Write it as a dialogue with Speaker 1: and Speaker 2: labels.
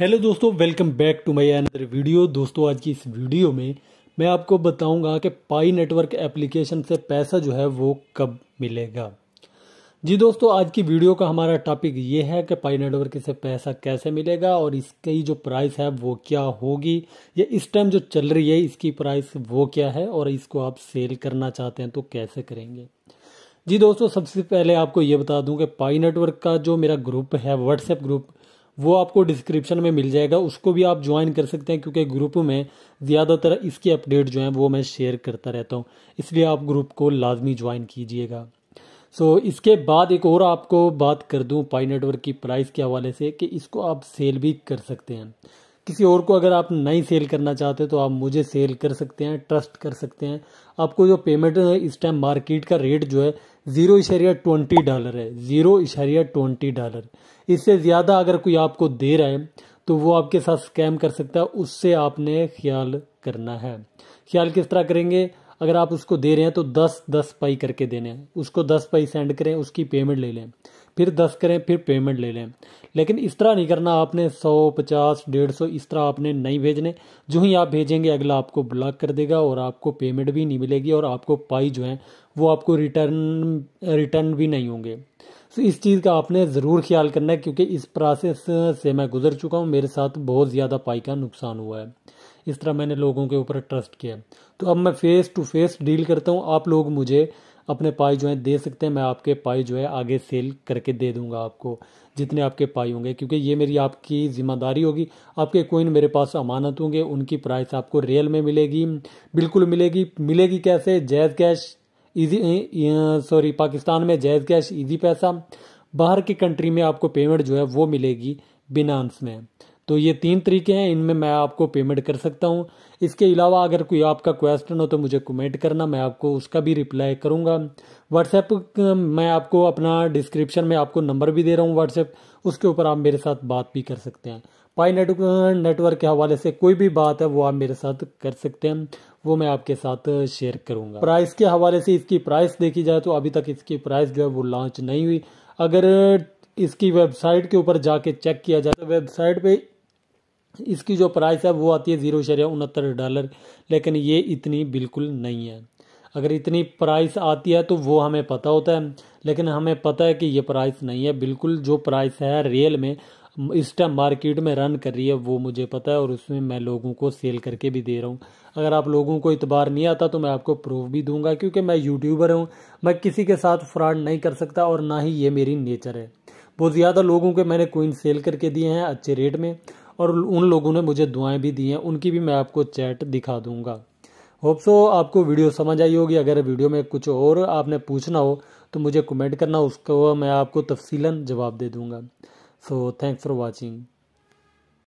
Speaker 1: hello दोस्तों welcome back to my another video दोस्तों आज की इस वीडियो में मैं आपको बताऊंगा कि पाई नेटवर्क एप्लीकेशन से पैसा जो है वो कब मिलेगा जी दोस्तों आज की वीडियो का हमारा टॉपिक ये है कि पाई नेटवर्क से पैसा कैसे मिलेगा और इसकी जो प्राइस है वो क्या होगी या इस टाइम जो चल रही है इसकी प्राइस वो क्या है और इसको आप सेल करना चाहते हैं तो कैसे करेंगे जी दोस्तों सबसे पहले आपको ये बता दूं कि पाई नेटवर्क का जो मेरा ग्रुप है व्हाट्सएप ग्रुप वो आपको डिस्क्रिप्शन में मिल जाएगा उसको भी आप ज्वाइन कर सकते हैं क्योंकि ग्रुप में ज़्यादातर इसके अपडेट जो हैं वो मैं शेयर करता रहता हूँ इसलिए आप ग्रुप को लाजमी ज्वाइन कीजिएगा सो so, इसके बाद एक और आपको बात कर दूं पाई नेटवर्क की प्राइस के हवाले से कि इसको आप सेल भी कर सकते हैं किसी और को अगर आप नहीं सेल करना चाहते तो आप मुझे सेल कर सकते हैं ट्रस्ट कर सकते हैं आपको जो पेमेंट है इस टाइम मार्केट का रेट जो है ज़ीरो इशारिया ट्वेंटी डॉलर है ज़ीरो इशारिया ट्वेंटी डॉलर इससे ज़्यादा अगर कोई आपको दे रहा है तो वो आपके साथ स्कैम कर सकता है उससे आपने ख्याल करना है ख्याल किस तरह करेंगे अगर आप उसको दे रहे हैं तो दस दस पाई करके देने हैं उसको दस पाई सेंड करें उसकी पेमेंट ले लें फिर दस करें फिर पेमेंट ले लें लेकिन इस तरह नहीं करना आपने सौ पचास डेढ़ सौ इस तरह आपने नहीं भेजने जो ही आप भेजेंगे अगला आपको ब्लॉक कर देगा और आपको पेमेंट भी नहीं मिलेगी और आपको पाई जो है वो आपको रिटर्न रिटर्न भी नहीं होंगे सो तो इस चीज़ का आपने ज़रूर ख्याल करना है क्योंकि इस प्रोसेस से मैं गुजर चुका हूँ मेरे साथ बहुत ज़्यादा पाई का नुकसान हुआ है इस तरह मैंने लोगों के ऊपर ट्रस्ट किया तो अब मैं फेस टू फेस डील करता हूँ आप लोग मुझे अपने पाई जो है दे सकते हैं मैं आपके पाई जो है आगे सेल करके दे दूंगा आपको जितने आपके पाई होंगे क्योंकि ये मेरी आपकी जिम्मेदारी होगी आपके कोइन मेरे पास अमानत होंगे उनकी प्राइस आपको रियल में मिलेगी बिल्कुल मिलेगी मिलेगी कैसे Jazz Cash easy sorry Pakistan में जैज कैश ईजी पैसा बाहर की कंट्री में आपको पेमेंट जो है वो मिलेगी बिनांस में तो ये तीन तरीके हैं इनमें मैं आपको पेमेंट कर सकता हूँ इसके अलावा अगर कोई आपका क्वेश्चन हो तो मुझे कमेंट करना मैं आपको उसका भी रिप्लाई करूँगा व्हाट्सएप मैं आपको अपना डिस्क्रिप्शन में आपको नंबर भी दे रहा हूँ व्हाट्सएप उसके ऊपर आप मेरे साथ बात भी कर सकते हैं पाई नेटवर्क के हवाले से कोई भी बात है वो आप मेरे साथ कर सकते हैं वो मैं आपके साथ शेयर करूंगा प्राइस के हवाले से इसकी प्राइस देखी जाए तो अभी तक इसकी प्राइस जो है वो लॉन्च नहीं हुई अगर इसकी वेबसाइट के ऊपर जाके चेक किया जाए तो वेबसाइट पे इसकी जो प्राइस है वो आती है ज़ीरो शरिया उनहत्तर डॉलर लेकिन ये इतनी बिल्कुल नहीं है अगर इतनी प्राइस आती है तो वो हमें पता होता है लेकिन हमें पता है कि ये प्राइस नहीं है बिल्कुल जो प्राइस है रियल में इस टाइम मार्केट में रन कर रही है वो मुझे पता है और उसमें मैं लोगों को सेल करके भी दे रहा हूँ अगर आप लोगों को इतबार नहीं आता तो मैं आपको प्रूफ भी दूंगा क्योंकि मैं यूट्यूबर हूँ मैं किसी के साथ फ्रॉड नहीं कर सकता और ना ही ये मेरी नेचर है बहुत ज़्यादा लोगों के मैंने कोइन सेल करके दिए हैं अच्छे रेट में और उन लोगों ने मुझे दुआएं भी दी हैं उनकी भी मैं आपको चैट दिखा दूंगा होप सो आपको वीडियो समझ आई होगी अगर वीडियो में कुछ और आपने पूछना हो तो मुझे कमेंट करना उसको मैं आपको तफसीला जवाब दे दूँगा सो थैंक्स फॉर वॉचिंग